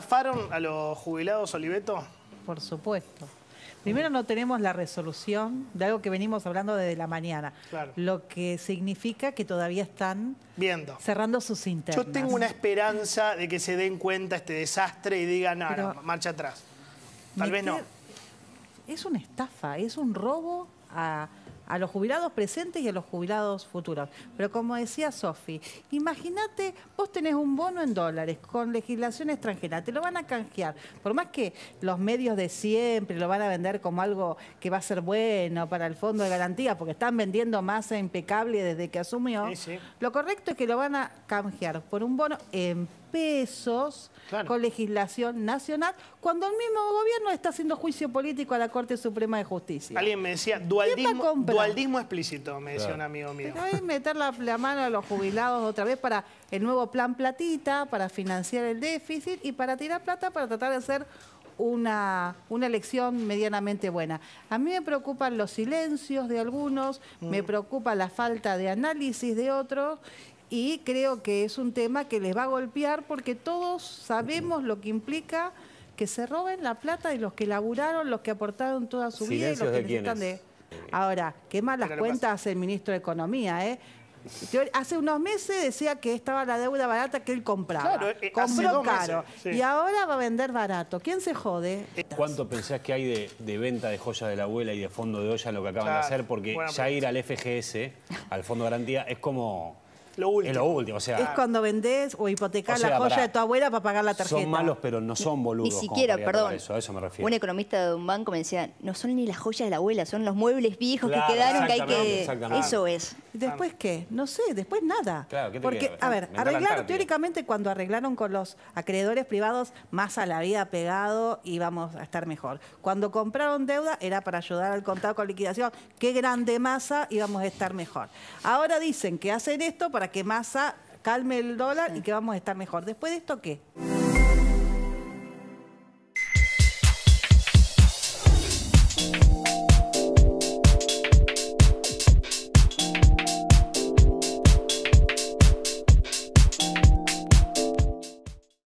¿Estafaron a los jubilados Oliveto? Por supuesto. Primero no tenemos la resolución de algo que venimos hablando desde la mañana. Lo que significa que todavía están Viendo. cerrando sus internas. Yo tengo una esperanza de que se den cuenta este desastre y digan, no, no, marcha atrás. Tal vez no. Es una estafa, es un robo a, a los jubilados presentes y a los jubilados futuros. Pero como decía Sofi, imagínate, vos tenés un bono en dólares con legislación extranjera, te lo van a canjear. Por más que los medios de siempre lo van a vender como algo que va a ser bueno para el fondo de garantía, porque están vendiendo masa impecable desde que asumió, lo correcto es que lo van a canjear por un bono en pesos con legislación nacional, cuando el mismo gobierno está haciendo juicio político a la Corte Suprema de Justicia. Alguien me decía, dualdismo, explícito, me decía un amigo mío. Pero meter la, mano a los jubilados otra vez para el nuevo plan platita, para financiar el déficit y para tirar plata para tratar de hacer una, una elección medianamente buena. A mí me preocupan los silencios de algunos, me mm. preocupa la falta de análisis de otros y creo que es un tema que les va a golpear porque todos sabemos lo que implica que se roben la plata de los que laburaron, los que aportaron toda su vida y los que necesitan de... Ahora, qué malas cuentas el ministro de Economía, ¿eh? Hace unos meses decía que estaba la deuda barata que él compraba. Eh, Compró caro. Y ahora va a vender barato. ¿Quién se jode? ¿Cuánto pensás que hay de, venta de joya de la abuela y de fondo de olla en lo que acaban de hacer? Porque ya ir al FGS, al Fondo de Garantía, es como lo último. Es cuando vendés o hipotecás la joya de tu abuela para pagar la tarjeta. Son malos, pero no son boludos. Ni siquiera, perdón. Un economista de un banco me decía, no son ni las joyas de la abuela, son los muebles viejos que quedaron que hay que. Eso es. ¿Después qué? No sé, después nada. Claro, ¿qué te Porque, a ver, arreglaron, teóricamente, cuando arreglaron con los acreedores privados, más a la vida pegado íbamos a estar mejor. Cuando compraron deuda, era para ayudar al contado con liquidación. Qué grande masa íbamos a estar mejor. Ahora dicen que hacen esto para para que masa calme el dólar y que vamos a estar mejor. ¿Después de esto qué?